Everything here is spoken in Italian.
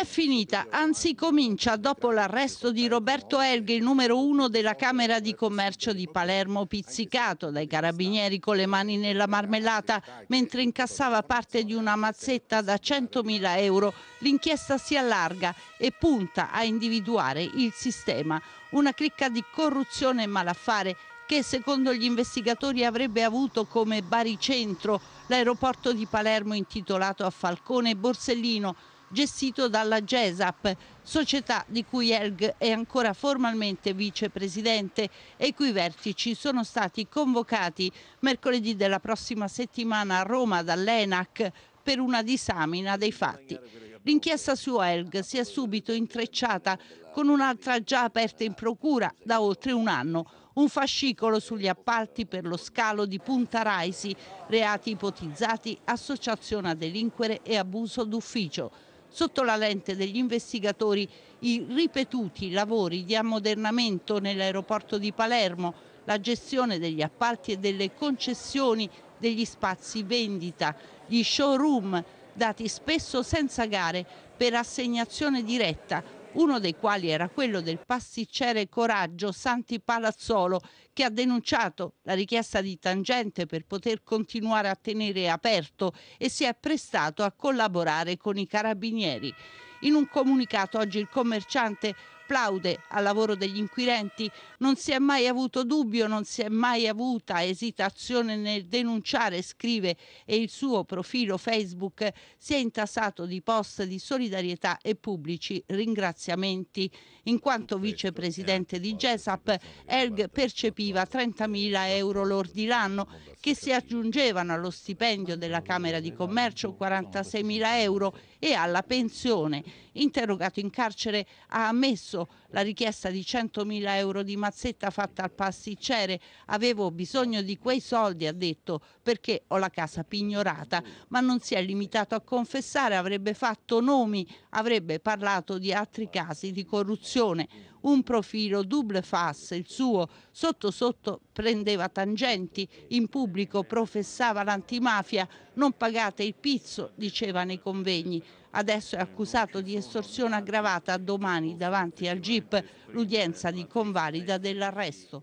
è finita, anzi comincia dopo l'arresto di Roberto Elghe, il numero uno della Camera di Commercio di Palermo, pizzicato dai carabinieri con le mani nella marmellata mentre incassava parte di una mazzetta da 100.000 euro. L'inchiesta si allarga e punta a individuare il sistema, una cricca di corruzione e malaffare che secondo gli investigatori avrebbe avuto come baricentro l'aeroporto di Palermo intitolato a Falcone e Borsellino, gestito dalla GESAP, società di cui Elg è ancora formalmente vicepresidente e i cui vertici sono stati convocati mercoledì della prossima settimana a Roma dall'ENAC per una disamina dei fatti. L'inchiesta su Elg si è subito intrecciata con un'altra già aperta in procura da oltre un anno, un fascicolo sugli appalti per lo scalo di Punta Raisi, reati ipotizzati, associazione a delinquere e abuso d'ufficio sotto la lente degli investigatori i ripetuti lavori di ammodernamento nell'aeroporto di Palermo, la gestione degli appalti e delle concessioni degli spazi vendita, gli showroom dati spesso senza gare per assegnazione diretta uno dei quali era quello del pasticcere Coraggio Santi Palazzolo, che ha denunciato la richiesta di tangente per poter continuare a tenere aperto e si è prestato a collaborare con i carabinieri. In un comunicato oggi il commerciante applaude al lavoro degli inquirenti, non si è mai avuto dubbio, non si è mai avuta esitazione nel denunciare, scrive, e il suo profilo Facebook si è intasato di post di solidarietà e pubblici ringraziamenti. In quanto vicepresidente di GESAP, diciamo Erg percepiva 30.000 diciamo euro diciamo lordi l'anno che si aggiungevano allo stipendio della Camera di Commercio 46.000 euro e alla pensione. Interrogato in carcere ha ammesso caso la richiesta di 100.000 euro di mazzetta fatta al pasticcere. Avevo bisogno di quei soldi, ha detto, perché ho la casa pignorata, ma non si è limitato a confessare, avrebbe fatto nomi, avrebbe parlato di altri casi di corruzione un profilo double face, il suo sotto sotto prendeva tangenti, in pubblico professava l'antimafia, non pagate il pizzo, diceva nei convegni. Adesso è accusato di estorsione aggravata domani davanti al GIP l'udienza di convalida dell'arresto.